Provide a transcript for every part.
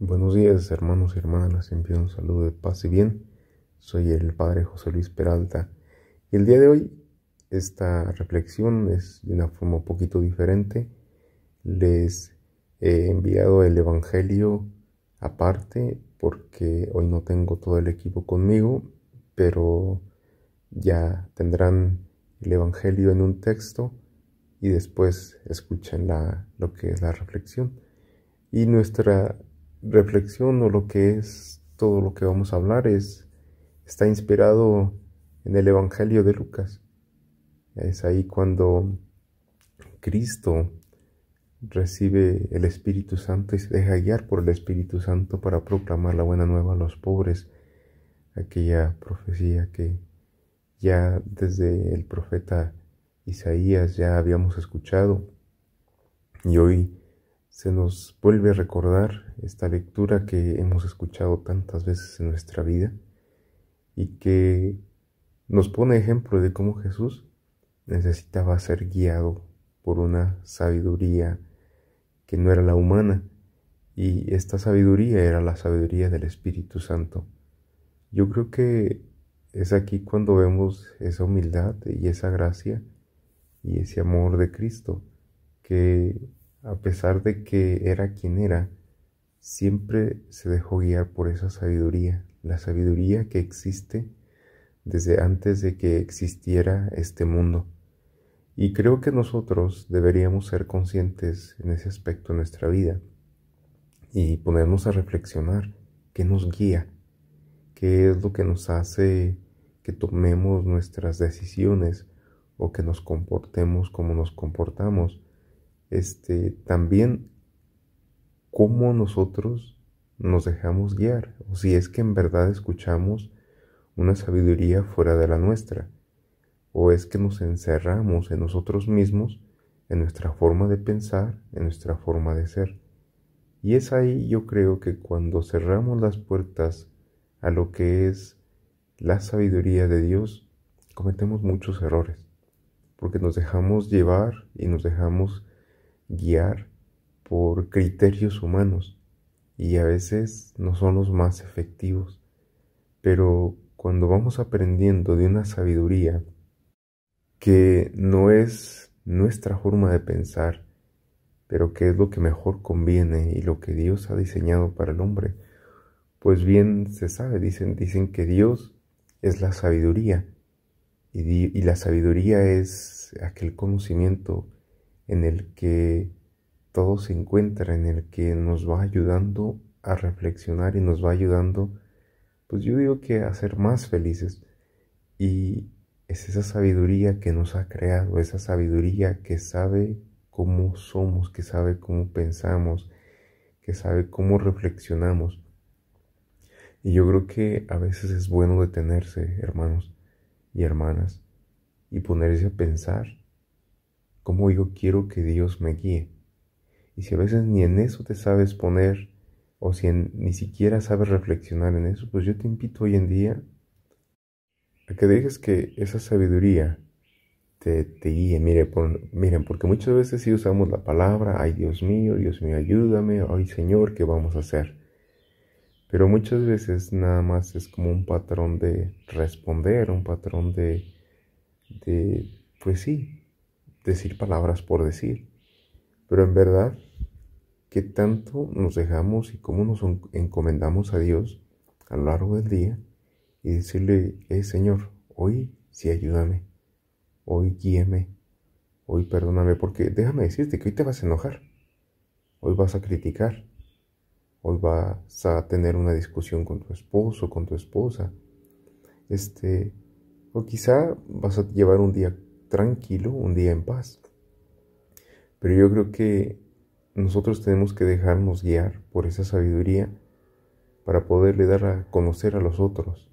Buenos días hermanos y hermanas, les envío un saludo de paz y bien. Soy el Padre José Luis Peralta y el día de hoy esta reflexión es de una forma un poquito diferente. Les he enviado el Evangelio aparte porque hoy no tengo todo el equipo conmigo, pero ya tendrán el Evangelio en un texto y después escuchen lo que es la reflexión. Y nuestra reflexión o lo que es todo lo que vamos a hablar es, está inspirado en el Evangelio de Lucas. Es ahí cuando Cristo recibe el Espíritu Santo y se deja guiar por el Espíritu Santo para proclamar la buena nueva a los pobres, aquella profecía que ya desde el profeta Isaías ya habíamos escuchado y hoy se nos vuelve a recordar esta lectura que hemos escuchado tantas veces en nuestra vida y que nos pone ejemplo de cómo Jesús necesitaba ser guiado por una sabiduría que no era la humana y esta sabiduría era la sabiduría del Espíritu Santo. Yo creo que es aquí cuando vemos esa humildad y esa gracia y ese amor de Cristo que a pesar de que era quien era, siempre se dejó guiar por esa sabiduría, la sabiduría que existe desde antes de que existiera este mundo. Y creo que nosotros deberíamos ser conscientes en ese aspecto de nuestra vida y ponernos a reflexionar qué nos guía, qué es lo que nos hace que tomemos nuestras decisiones o que nos comportemos como nos comportamos este, también cómo nosotros nos dejamos guiar, o si es que en verdad escuchamos una sabiduría fuera de la nuestra, o es que nos encerramos en nosotros mismos, en nuestra forma de pensar, en nuestra forma de ser. Y es ahí yo creo que cuando cerramos las puertas a lo que es la sabiduría de Dios, cometemos muchos errores, porque nos dejamos llevar y nos dejamos guiar por criterios humanos y a veces no son los más efectivos. Pero cuando vamos aprendiendo de una sabiduría que no es nuestra forma de pensar, pero que es lo que mejor conviene y lo que Dios ha diseñado para el hombre, pues bien se sabe, dicen, dicen que Dios es la sabiduría y, y la sabiduría es aquel conocimiento en el que todo se encuentra, en el que nos va ayudando a reflexionar y nos va ayudando, pues yo digo que a ser más felices. Y es esa sabiduría que nos ha creado, esa sabiduría que sabe cómo somos, que sabe cómo pensamos, que sabe cómo reflexionamos. Y yo creo que a veces es bueno detenerse, hermanos y hermanas, y ponerse a pensar cómo yo quiero que Dios me guíe. Y si a veces ni en eso te sabes poner, o si ni siquiera sabes reflexionar en eso, pues yo te invito hoy en día a que dejes que esa sabiduría te, te guíe. Mire, miren, porque muchas veces sí usamos la palabra, ay Dios mío, Dios mío, ayúdame, ay Señor, ¿qué vamos a hacer? Pero muchas veces nada más es como un patrón de responder, un patrón de, de pues sí, decir palabras por decir. Pero en verdad, ¿qué tanto nos dejamos y cómo nos encomendamos a Dios a lo largo del día y decirle, eh, Señor, hoy sí ayúdame, hoy guíeme, hoy perdóname, porque déjame decirte que hoy te vas a enojar, hoy vas a criticar, hoy vas a tener una discusión con tu esposo, con tu esposa, este, o quizá vas a llevar un día tranquilo, un día en paz. Pero yo creo que nosotros tenemos que dejarnos guiar por esa sabiduría para poderle dar a conocer a los otros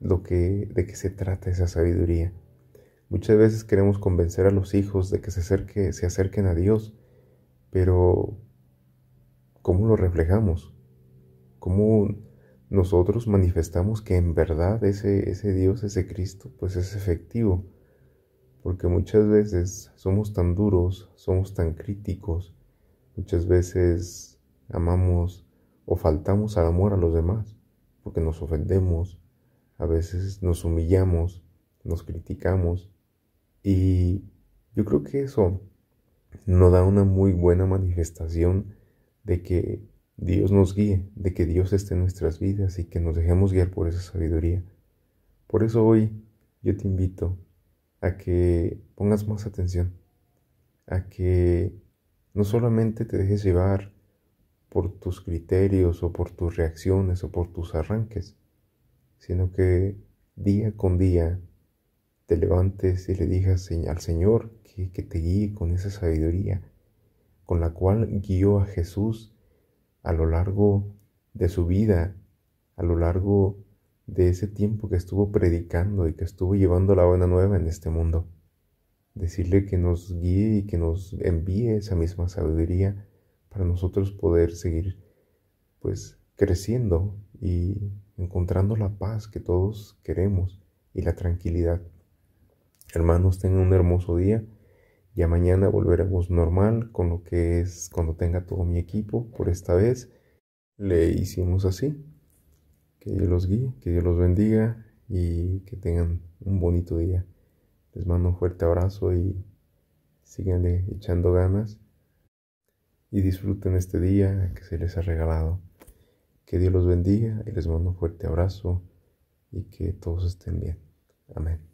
lo que de qué se trata esa sabiduría. Muchas veces queremos convencer a los hijos de que se, acerque, se acerquen a Dios, pero ¿cómo lo reflejamos? ¿Cómo nosotros manifestamos que en verdad ese, ese Dios, ese Cristo, pues es efectivo? porque muchas veces somos tan duros, somos tan críticos, muchas veces amamos o faltamos al amor a los demás, porque nos ofendemos, a veces nos humillamos, nos criticamos, y yo creo que eso no da una muy buena manifestación de que Dios nos guíe, de que Dios esté en nuestras vidas y que nos dejemos guiar por esa sabiduría. Por eso hoy yo te invito a que pongas más atención, a que no solamente te dejes llevar por tus criterios o por tus reacciones o por tus arranques, sino que día con día te levantes y le digas al Señor que, te guíe con esa sabiduría con la cual guió a Jesús a lo largo de su vida, a lo largo de ese tiempo que estuvo predicando y que estuvo llevando la buena nueva en este mundo. Decirle que nos guíe y que nos envíe esa misma sabiduría para nosotros poder seguir pues creciendo y encontrando la paz que todos queremos y la tranquilidad. Hermanos, tengan un hermoso día. Ya mañana volveremos normal con lo que es cuando tenga todo mi equipo. Por esta vez le hicimos así. Que Dios los guíe, que Dios los bendiga y que tengan un bonito día. Les mando un fuerte abrazo y síganle echando ganas y disfruten este día que se les ha regalado. Que Dios los bendiga y les mando un fuerte abrazo y que todos estén bien. Amén.